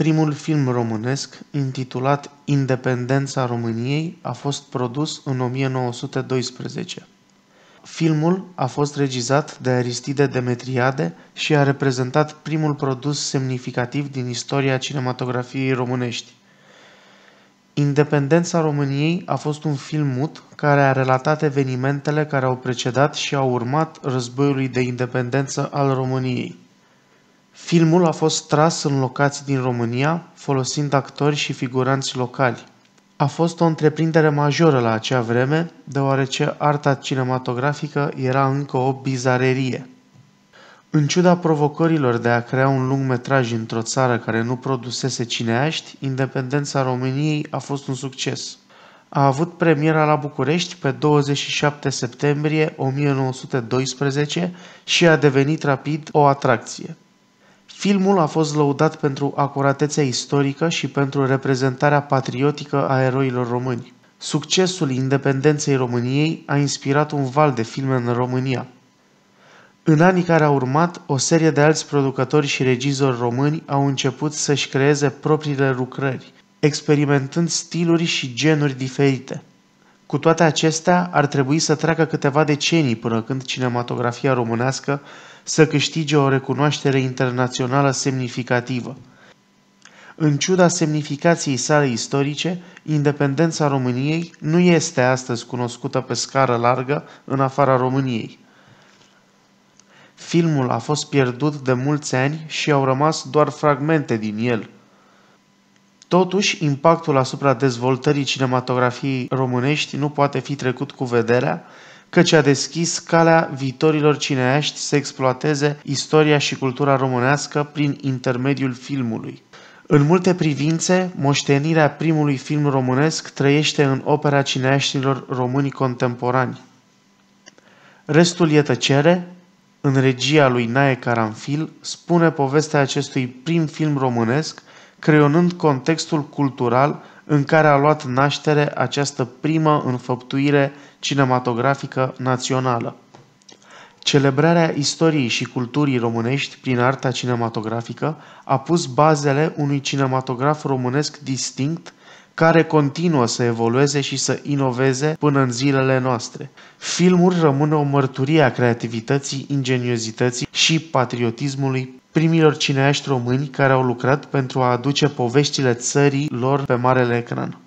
Primul film românesc, intitulat Independența României, a fost produs în 1912. Filmul a fost regizat de Aristide Demetriade și a reprezentat primul produs semnificativ din istoria cinematografiei românești. Independența României a fost un film mut care a relatat evenimentele care au precedat și au urmat războiului de independență al României. Filmul a fost tras în locații din România, folosind actori și figuranți locali. A fost o întreprindere majoră la acea vreme, deoarece arta cinematografică era încă o bizarerie. În ciuda provocărilor de a crea un lung metraj într-o țară care nu produsese cineaști, independența României a fost un succes. A avut premiera la București pe 27 septembrie 1912 și a devenit rapid o atracție. Filmul a fost lăudat pentru acuratețea istorică și pentru reprezentarea patriotică a eroilor români. Succesul independenței României a inspirat un val de filme în România. În anii care au urmat, o serie de alți producători și regizori români au început să-și creeze propriile lucrări, experimentând stiluri și genuri diferite – cu toate acestea, ar trebui să treacă câteva decenii până când cinematografia românească să câștige o recunoaștere internațională semnificativă. În ciuda semnificației sale istorice, independența României nu este astăzi cunoscută pe scară largă în afara României. Filmul a fost pierdut de mulți ani și au rămas doar fragmente din el – Totuși, impactul asupra dezvoltării cinematografiei românești nu poate fi trecut cu vederea, căci a deschis calea viitorilor cineaști să exploateze istoria și cultura românească prin intermediul filmului. În multe privințe, moștenirea primului film românesc trăiește în opera cineaștilor români contemporani. Restul e tăcere, în regia lui Nae Caranfil, spune povestea acestui prim film românesc – creionând contextul cultural în care a luat naștere această primă înfăptuire cinematografică națională. Celebrarea istoriei și culturii românești prin arta cinematografică a pus bazele unui cinematograf românesc distinct care continuă să evolueze și să inoveze până în zilele noastre. Filmul rămâne o mărturie a creativității, ingeniozității și patriotismului primilor cineaști români care au lucrat pentru a aduce poveștile țării lor pe marele ecran.